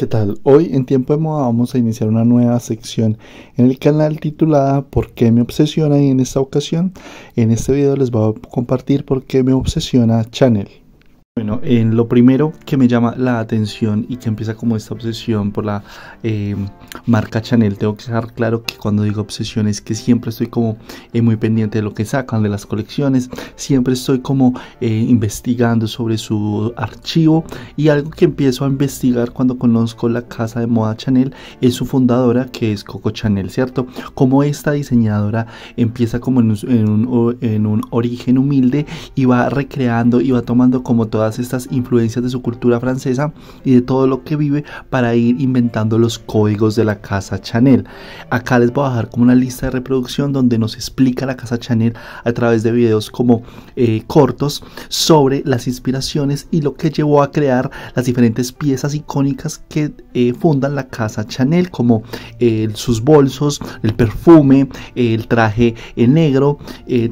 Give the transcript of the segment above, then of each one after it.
¿Qué tal? Hoy en Tiempo de Moda vamos a iniciar una nueva sección en el canal titulada ¿Por qué me obsesiona? Y en esta ocasión, en este video les voy a compartir por qué me obsesiona Chanel. Bueno, en lo primero que me llama la atención y que empieza como esta obsesión por la eh, marca Chanel, tengo que dejar claro que cuando digo obsesión es que siempre estoy como eh, muy pendiente de lo que sacan de las colecciones, siempre estoy como eh, investigando sobre su archivo y algo que empiezo a investigar cuando conozco la casa de moda Chanel es su fundadora que es Coco Chanel, ¿cierto? Como esta diseñadora empieza como en un, origen humilde y va recreando y va tomando como toda todas estas influencias de su cultura francesa y de todo lo que vive para ir inventando los códigos de la casa Chanel. Acá les voy a dejar como una lista de reproducción donde nos explica la casa Chanel a través de videos como eh, cortos sobre las inspiraciones y lo que llevó a crear las diferentes piezas icónicas que eh, fundan la casa Chanel como eh, sus bolsos, el perfume, el traje en negro,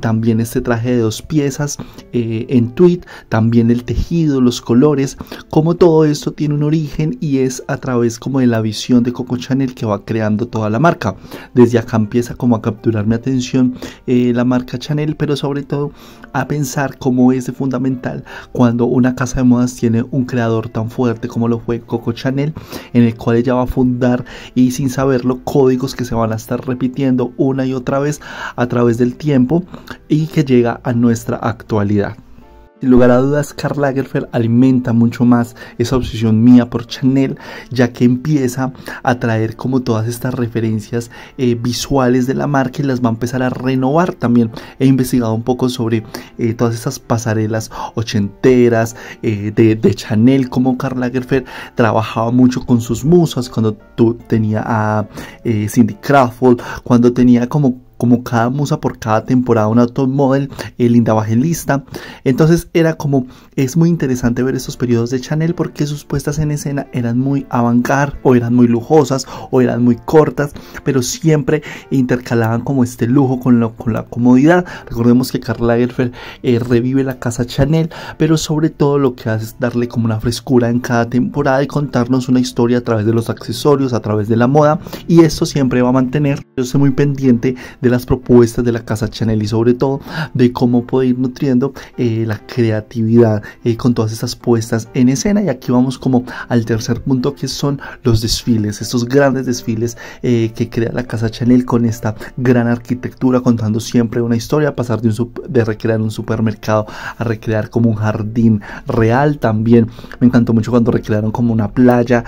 también este traje de dos piezas en tweet, también el tejido los colores, como todo esto tiene un origen y es a través como de la visión de Coco Chanel que va creando toda la marca. Desde acá empieza como a capturar mi atención eh, la marca Chanel, pero sobre todo a pensar cómo es fundamental cuando una casa de modas tiene un creador tan fuerte como lo fue Coco Chanel, en el cual ella va a fundar y sin saberlo códigos que se van a estar repitiendo una y otra vez a través del tiempo y que llega a nuestra actualidad. En lugar a dudas, Karl Lagerfeld alimenta mucho más esa obsesión mía por Chanel, ya que empieza a traer como todas estas referencias eh, visuales de la marca y las va a empezar a renovar también. He investigado un poco sobre eh, todas estas pasarelas ochenteras eh, de, Chanel, como Karl Lagerfeld trabajaba mucho con sus musas cuando tú tenía a Cindy Crawford, cuando tenía como como cada musa por cada temporada una top model, Linda bajelista Entonces era como, es muy interesante ver estos periodos de Chanel porque sus puestas en escena eran muy avangar o eran muy lujosas o eran muy cortas, pero siempre intercalaban como este lujo con, con la comodidad. Recordemos que Carla Lagerfeld eh, revive la casa Chanel, pero sobre todo lo que hace es darle como una frescura en cada temporada y contarnos una historia a través de los accesorios, a través de la moda y esto siempre va a mantener, yo soy muy pendiente de las propuestas de la Casa Chanel y sobre todo de cómo poder ir nutriendo eh, la creatividad eh, con todas estas puestas en escena. Y aquí vamos como al tercer punto que son los desfiles, estos grandes desfiles eh, que crea la Casa Chanel con esta gran arquitectura, contando siempre una historia, pasar de, un de recrear un supermercado a recrear como un jardín real también. Me encantó mucho cuando recrearon como una playa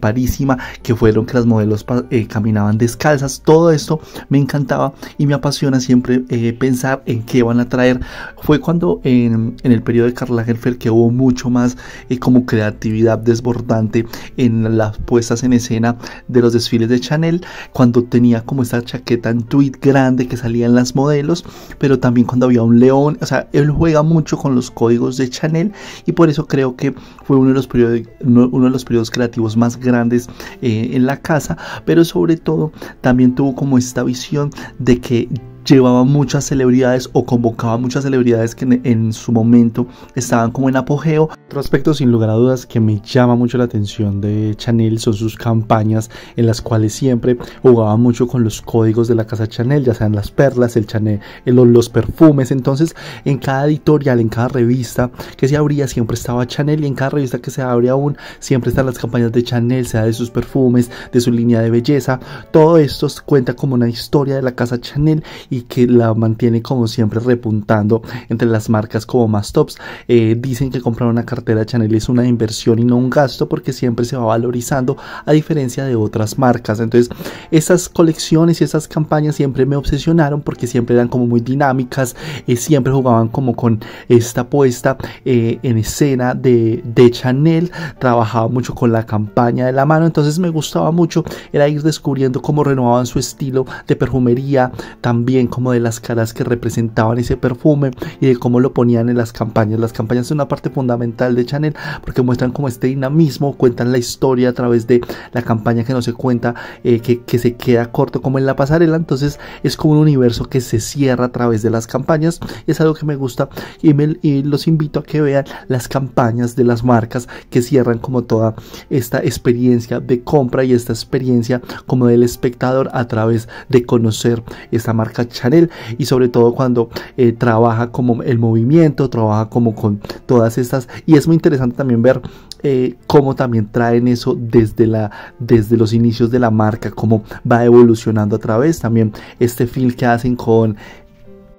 parísima, que fueron que las modelos caminaban descalzas. Todo esto me encantaba y me apasiona siempre eh, pensar en qué van a traer. Fue cuando en, el periodo de Karl Lagerfeld que hubo mucho más eh, como creatividad desbordante en las puestas en escena de los desfiles de Chanel, cuando tenía como esta chaqueta en tweed grande que salían las modelos, pero también cuando había un león, o sea, él juega mucho con los códigos de Chanel y por eso creo que fue uno de los periodos, uno de los periodos creativos más grandes eh, en la casa, pero sobre todo también tuvo como esta visión de que llevaba muchas celebridades o convocaba muchas celebridades que en, su momento estaban como en apogeo. Otro aspecto sin lugar a dudas que me llama mucho la atención de Chanel son sus campañas en las cuales siempre jugaba mucho con los códigos de la casa Chanel, ya sean las perlas, el Chanel, los perfumes. Entonces en cada editorial, en cada revista que se abría siempre estaba Chanel y en cada revista que se abre aún siempre están las campañas de Chanel, sea de sus perfumes, de su línea de belleza. Todo esto cuenta como una historia de la casa Chanel y que la mantiene como siempre repuntando entre las marcas como más tops. Eh, dicen que comprar una cartera Chanel es una inversión y no un gasto porque siempre se va valorizando a diferencia de otras marcas. Entonces, esas colecciones y esas campañas siempre me obsesionaron porque siempre eran como muy dinámicas, eh, siempre jugaban como con esta puesta eh, en escena de, de Chanel, trabajaba mucho con la campaña de la mano, entonces me gustaba mucho, era ir descubriendo cómo renovaban su estilo de perfumería, también como de las caras que representaban ese perfume y de cómo lo ponían en las campañas. Las campañas son una parte fundamental de Chanel porque muestran como este dinamismo, cuentan la historia a través de la campaña que no se cuenta, eh, que, se queda corto como en la pasarela. Entonces es como un universo que se cierra a través de las campañas. Es algo que me gusta y, me, y los invito a que vean las campañas de las marcas que cierran como toda esta experiencia de compra y esta experiencia como del espectador a través de conocer esta marca Chanel y sobre todo cuando eh, trabaja como el movimiento, trabaja como con todas estas y es muy interesante también ver eh, cómo también traen eso desde, la, desde los inicios de la marca, cómo va evolucionando a través también este film que hacen con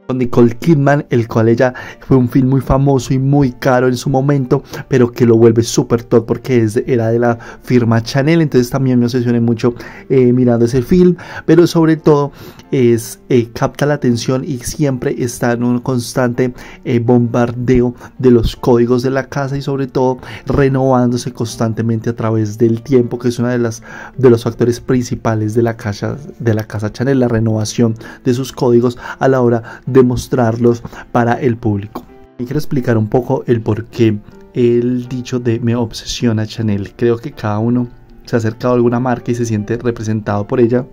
con Nicole Kidman, el cual ella fue un film muy famoso y muy caro en su momento, pero que lo vuelve súper top porque era de la firma Chanel, entonces también me obsesioné mucho eh, mirando ese film, pero sobre todo es eh, capta la atención y siempre está en un constante eh, bombardeo de los códigos de la casa y sobre todo renovándose constantemente a través del tiempo, que es uno de, de los factores principales de la, casa, de la casa Chanel, la renovación de sus códigos a la hora de demostrarlos para el público. quiero explicar un poco el por qué el dicho de me obsesiona Chanel. Creo que cada uno se ha acercado a alguna marca y se siente representado por ella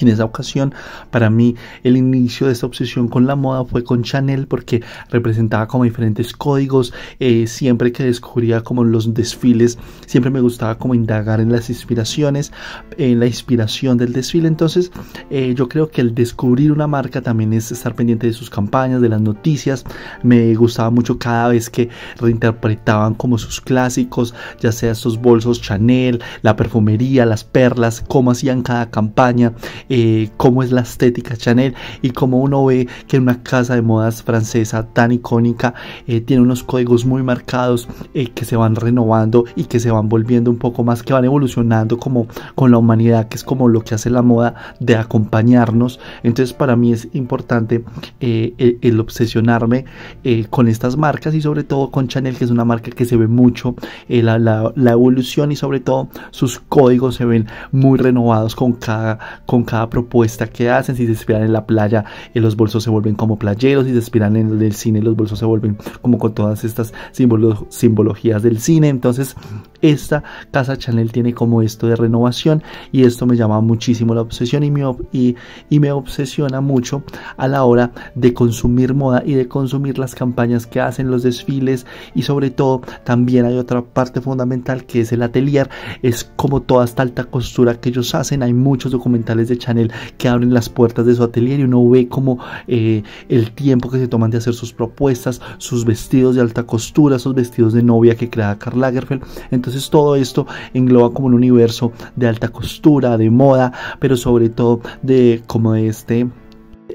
en esa ocasión, para mí, el inicio de esta obsesión con la moda fue con Chanel porque representaba como diferentes códigos. Eh, siempre que descubría como los desfiles, siempre me gustaba como indagar en las inspiraciones, en la inspiración del desfile. Entonces, eh, yo creo que el descubrir una marca también es estar pendiente de sus campañas, de las noticias. Me gustaba mucho cada vez que reinterpretaban como sus clásicos, ya sea estos bolsos Chanel, la perfumería, las perlas, cómo hacían cada campaña eh, cómo es la estética Chanel y cómo uno ve que una casa de modas francesa tan icónica eh, tiene unos códigos muy marcados eh, que se van renovando y que se van volviendo un poco más, que van evolucionando como con la humanidad, que es como lo que hace la moda de acompañarnos. Entonces para mí es importante e-, el, obsesionarme con estas marcas y sobre todo con Chanel, que es una marca que se ve mucho la, la, la, evolución y sobre todo sus códigos se ven muy renovados con cada, con cada propuesta que hacen, si se inspiran en la playa, y eh, los bolsos se vuelven como playeros, si se inspiran en el cine, los bolsos se vuelven como con todas estas simbologías del cine. Entonces esta casa Chanel tiene como esto de renovación y esto me llama muchísimo la obsesión y me, obsesiona mucho a la hora de consumir moda y de consumir las campañas que hacen los desfiles y sobre todo también hay otra parte fundamental que es el atelier es como toda esta alta costura que ellos hacen hay muchos documentales de Chanel que abren las puertas de su atelier y uno ve como eh, el tiempo que se toman de hacer sus propuestas sus vestidos de alta costura sus vestidos de novia que crea Karl Lagerfeld entonces entonces todo esto engloba como un universo de alta costura, de moda, pero sobre todo de como este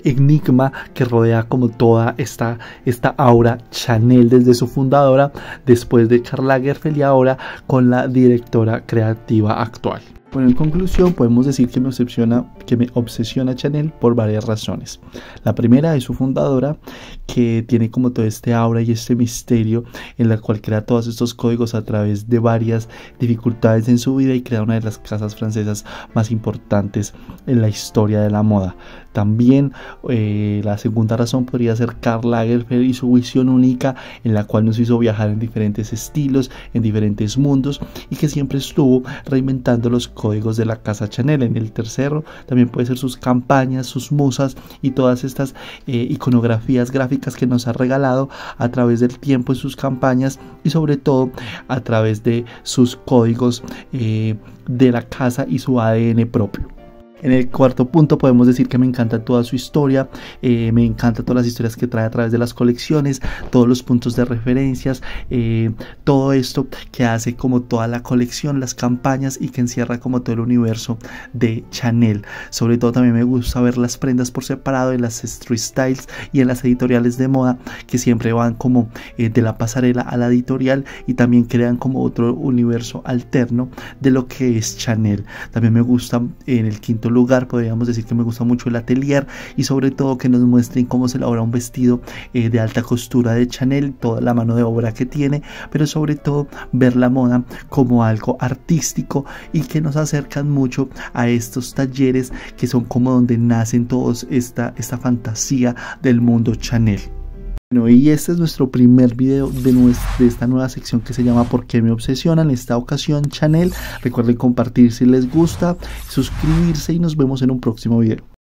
enigma que rodea como toda esta, esta aura Chanel desde su fundadora, después de Karl Lagerfeld y ahora con la directora creativa actual. Bueno, en conclusión podemos decir que me, obsesiona, que me obsesiona Chanel por varias razones. La primera es su fundadora, que tiene como todo este aura y este misterio en la cual crea todos estos códigos a través de varias dificultades en su vida y crea una de las casas francesas más importantes en la historia de la moda. También eh, la segunda razón podría ser Karl Lagerfeld y su visión única en la cual nos hizo viajar en diferentes estilos, en diferentes mundos y que siempre estuvo reinventando los códigos códigos de la casa Chanel. En el tercero también puede ser sus campañas, sus musas y todas estas eh, iconografías gráficas que nos ha regalado a través del tiempo y sus campañas y sobre todo a través de sus códigos eh, de la casa y su ADN propio. En el cuarto punto podemos decir que me encanta toda su historia, eh, me encanta todas las historias que trae a través de las colecciones, todos los puntos de referencias, eh, todo esto que hace como toda la colección, las campañas y que encierra como todo el universo de Chanel. Sobre todo también me gusta ver las prendas por separado en las street styles y en las editoriales de moda que siempre van como eh, de la pasarela a la editorial y también crean como otro universo alterno de lo que es Chanel. También me gusta en el quinto lugar. Podríamos decir que me gusta mucho el atelier y sobre todo que nos muestren cómo se logra un vestido eh, de alta costura de Chanel, toda la mano de obra que tiene, pero sobre todo ver la moda como algo artístico y que nos acercan mucho a estos talleres que son como donde nacen todos esta, esta fantasía del mundo Chanel. Bueno, y este es nuestro primer video de, esta nueva sección que se llama ¿Por qué me obsesionan? En esta ocasión, Chanel. Recuerden compartir si les gusta, suscribirse y nos vemos en un próximo video.